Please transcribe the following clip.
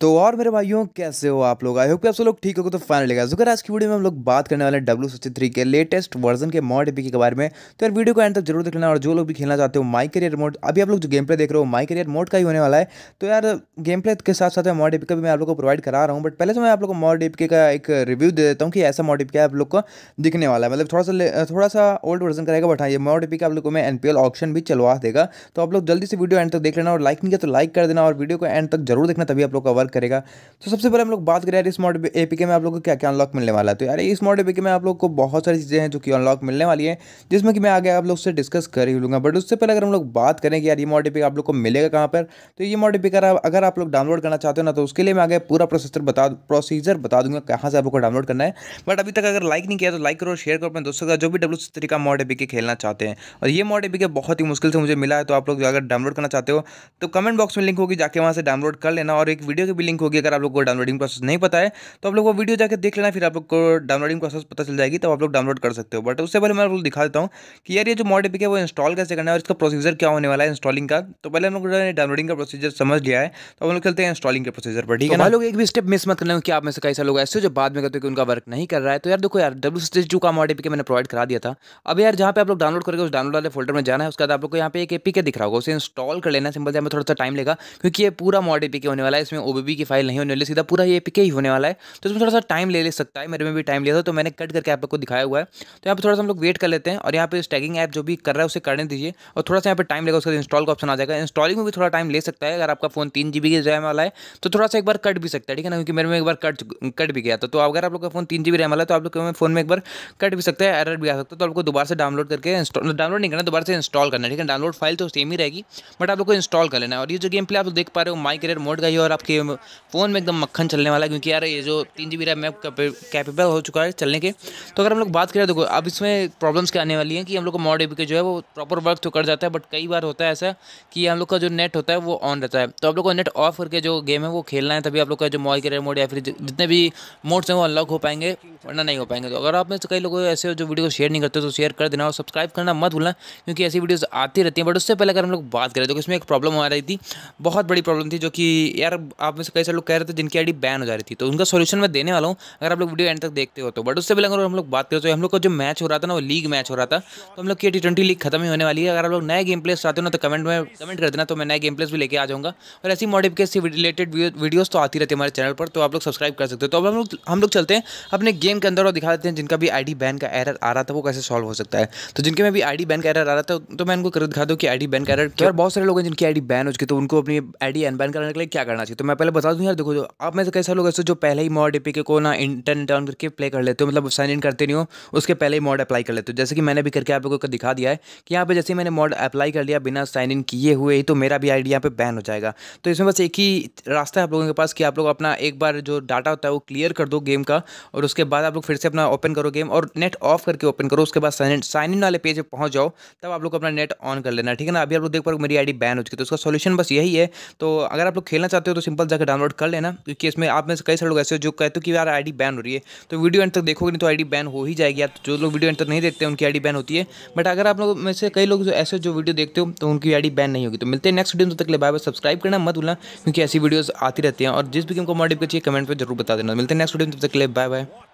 तो और मेरे भाइयों कैसे हो आप लोग आई होप आप सब लोग ठीक हो तो फाइनल लगा अगर आज की वीडियो में हम लोग बात करने वाले हैं डब्ल्यू सिक्सटी थ्री के लेटेस्ट वर्जन के मॉड एपी के बारे में तो यार वीडियो को एंड तक जरूर देख लेना और जो लोग भी खेलना चाहते हो माई करियर मोड अभी आप लोग जो गेम प्ले देख रहे हो माई करियर मोड का ही होने वाला है तो यार गेम प्ले के साथ साथ मॉड एपी का भी मैं आप लोग को प्रोवाइड करा रहा हूँ बट पहले से मैं आप लोग को मॉड एपी का एक रिव्यू दे देता हूँ कि ऐसा मॉड एपी आप लोग को दिखने वाला है मतलब थोड़ा सा थोड़ा सा ओल्ड वर्जन का रहेगा बट हाँ ये मॉड एपी का आप लोग को मैं एनपीएल ऑप्शन भी चलवा देगा तो आप लोग जल्दी से वीडियो एंड तक देख लेना और लाइक नहीं किया तो लाइक कर देना और वीडियो को एंड तक जरूर देखना तभी आप लोग का बात करेगा तो सबसे पहले हम लोग बात करें यार इस मॉड ए में आप लोग को क्या क्या अनलॉक मिलने वाला है तो यार इस मॉड ए में आप लोग को बहुत सारी चीज़ें हैं जो कि अनलॉक मिलने वाली है जिसमें कि मैं आगे आप लोग से डिस्कस कर ही लूँगा बट उससे पहले अगर हम लोग बात करें कि यार ये मॉड ए आप लोग को मिलेगा कहाँ पर तो ये मॉड ए अगर आप लोग डाउनलोड करना चाहते हो ना तो उसके लिए मैं आगे पूरा प्रोसेसर बता प्रोसीजर बता दूंगा कहाँ से आप आपको डाउनलोड करना है बट अभी तक अगर लाइक नहीं किया तो लाइक करो शेयर करो अपने दोस्तों का जो भी डब्ल्यू सी तरीका मॉड ए खेलना चाहते हैं और ये मॉड ए बहुत ही मुश्किल से मुझे मिला है तो आप लोग अगर डाउनलोड करना चाहते हो तो कमेंट बॉक्स में लिंक होगी जाके वहाँ से डाउनलोड कर लेना और एक वीडियो के भी लिंक होगी अगर आप लोग को डाउनलोडिंग प्रोसेस नहीं पता है तो आप लोग वो वीडियो जाकर देख लेना फिर आप लोग को डाउनलोडिंग प्रोसेस पता चल जाएगी तो आप लोग डाउनलोड कर सकते हो बट उससे पहले मैं आप लोग दिखा देता हूँ कि यार ये जो मॉडल एपिक है वो इंस्टॉल कैसे करना है और इसका प्रोसीजर क्या होने वाला है इंस्टॉलिंग का तो पहले हम लोग डाउनलोडिंग का प्रोसीजर समझ लिया है तो हम लोग खेलते हैं इंस्टॉलिंग के प्रोसीजर पर ठीक है हम तो लोग एक भी स्टेप मिस मत करना कि आप में से कैसे लोग ऐसे जो बाद में करते हैं कि उनका वर्क नहीं कर रहा है तो यार देखो यार डब्ल्यू सी टू का मॉडल एपिक मैंने प्रोवाइड करा दिया था अब यार जहाँ पे आप लोग डाउनलोड करके उस डाउनलोड वाले फोल्डर में जाना है उसके बाद आप लोग को यहाँ पे एक एपी दिख रहा होगा उसे इंस्टॉल कर लेना सिंपल से हमें थोड़ा सा टाइम लेगा क्योंकि ये पूरा मॉड एपी होने वाला है इसमें ओबी बी की फाइल नहीं होने वाली सीधा पूरा ये पिके ही होने वाला है तो इसमें थोड़ा सा टाइम ले ले सकता है मेरे में भी टाइम लिया था तो मैंने कट करके आप लोग को दिखाया हुआ है तो यहाँ पर थोड़ा सा हम लोग वेट कर लेते हैं और यहाँ पर स्टैगिंग ऐप जो भी कर रहा है उसे करने दीजिए और थोड़ा सा यहाँ पर टाइम लगेगा उसका इंस्टॉल का ऑप्शन आ जाएगा इंस्टॉलिंग में भी थोड़ा टाइम ले सकता है अगर आपका फोन तीन जी बी रैम वाला है तो थोड़ा सा एक बार कट भी सकता है ठीक है ना क्योंकि मेरे में एक बार कट कट भी गया था तो, तो अगर आप लोग का फोन तीन जी रैम वाला है तो आप लोग के फोन में एक बार कट भी सकता है एरर भी आ सकता है तो आपको दोबारा से डाउनलोड करके इंस्टॉल मतलब डाउनलोड नहीं करना दोबारा से इंस्टॉल करना ठीक है डाउनलोड फाइल तो सेम ही रहेगी बट आप लोग को इंस्टॉल कर लेना है और ये जो गेम प्ले आप देख पा रहे हो माई करियर मोड का ही और आपके फ़ोन में एकदम मक्खन चलने वाला है क्योंकि यार ये जो तीन जी बी रैम कैपेबल हो चुका है चलने के तो अगर हम लोग बात करें देखो अब इसमें प्रॉब्लम्स क्या आने वाली हैं कि हम लोग को मॉड के जो है वो प्रॉपर वर्क तो कर जाता है बट कई बार होता है ऐसा कि हम लोग का जो नेट होता है वो ऑन रहता है तो आप लोग को नेट ऑफ करके जो गेम है वो खेलना है तभी आप लोग का जो मॉल रेड मोड या फिर जितने भी मोड्स हैं वो अनलॉक हो पाएंगे वरना नहीं हो पाएंगे तो अगर आप में से कई लोग ऐसे जो वीडियो को शेयर नहीं करते तो शेयर कर देना और सब्सक्राइब करना मत भूलना क्योंकि ऐसी वीडियोज़ आती रहती हैं बट उससे पहले अगर हम लोग बात करें तो इसमें एक प्रॉब्लम आ रही थी बहुत बड़ी प्रॉब्लम थी जो कि यार आप में से कई सारे लोग कह रहे थे जिनकी आईडी बैन हो जा रही थी तो उनका सोल्यूशन मैं देने वाला हूँ अगर आप लोग वीडियो एंड तक देखते हो तो बट उससे पहले अगर हम लोग बात करते हो हम लोग का जो मैच हो रहा था ना वो लीग मैच हो रहा था तो हम लोग की टी ट्वेंटी लीग खत्म ही होने वाली है अगर आप लोग नए गेम प्लेस चाहते हो ना तो कमेंट में कमेंट कर देना तो मैं नए गेम प्लेस भी लेके आ जाऊँगा और ऐसी मॉडिफिकेशन रिलेटेड वीडियोज़ तो आती रहती है हमारे चैनल पर तो आप लोग सब्सक्राइब कर सकते हो तो अब हम लोग हम लोग चलते हैं अपने गेम के अंदर और दिखा देते हैं जिनका भी आईडी बैन का एरर आ रहा था वो कैसे सॉल्व हो सकता है तो जिनके में भी आईडी बैन का एरर आ रहा था तो मैं उनको कर दिखा दूँ कि आई बैन का एरर तो बहुत सारे लोग हैं जिनकी आई बैन हो चुकी तो उनको अपनी आई डी बैन करने के लिए क्या करना चाहिए तो मैं पहले बता दूँ यार देखो जो आप में से कैसे लोग ऐसे जो पहले ही मॉड एपीके को ना इंटरनेट डाउन करके प्ले कर लेते हो मतलब साइन इन करते नहीं हो उसके पहले ही मॉड अप्लाई कर लेते हो जैसे कि मैंने भी करके आप लोगों को दिखा दिया है कि यहाँ पर जैसे मैंने मॉड अप्लाई कर लिया बिना साइन इन किए हुए ही तो मेरा भी आईडी यहाँ पर बैन हो जाएगा तो इसमें बस एक ही रास्ता है आप लोगों के पास कि आप लोग अपना एक बार जो डाटा होता है वो क्लियर कर दो गेम का और उसके बाद आप लोग फिर से अपना ओपन करो गेम और नेट ऑफ करके ओपन करो उसके बाद साइन इन साइन इन वाले पेज पर पहुँच जाओ तब आप लोग अपना नेट ऑन कर लेना ठीक है ना अभी आप लोग देख पाओ मेरी आई बैन हो चुकी है तो उसका सोल्यूशन बस यही है तो अगर आप लोग खेलना चाहते हो तो सिंपल जाकर डाउनलोड कर लेना क्योंकि इसमें आप में से कई सारे लोग ऐसे हो जो कहते हो कि यार आईडी बैन हो रही है तो वीडियो एंड तक देखोगे नहीं तो आईडी बैन हो ही जाएगी आप तो जो लोग वीडियो एंड तक नहीं देखते उनकी आईडी बैन होती है बट अगर आप लोग में से कई लोग ऐसे जो वीडियो देखते हो तो उनकी आई बैन नहीं होगी तो मिलते हैं नेक्स्ट वीडियो तक ले बाय बाय सब्सक्राइब करना मत भूलना क्योंकि ऐसी वीडियोज़ आती रहती हैं और जिस भी गेम को मॉडिफ चाहिए कमेंट पर जरूर बता देना मिलते हैं नेक्स्ट वीडियो तक ले बाय बाय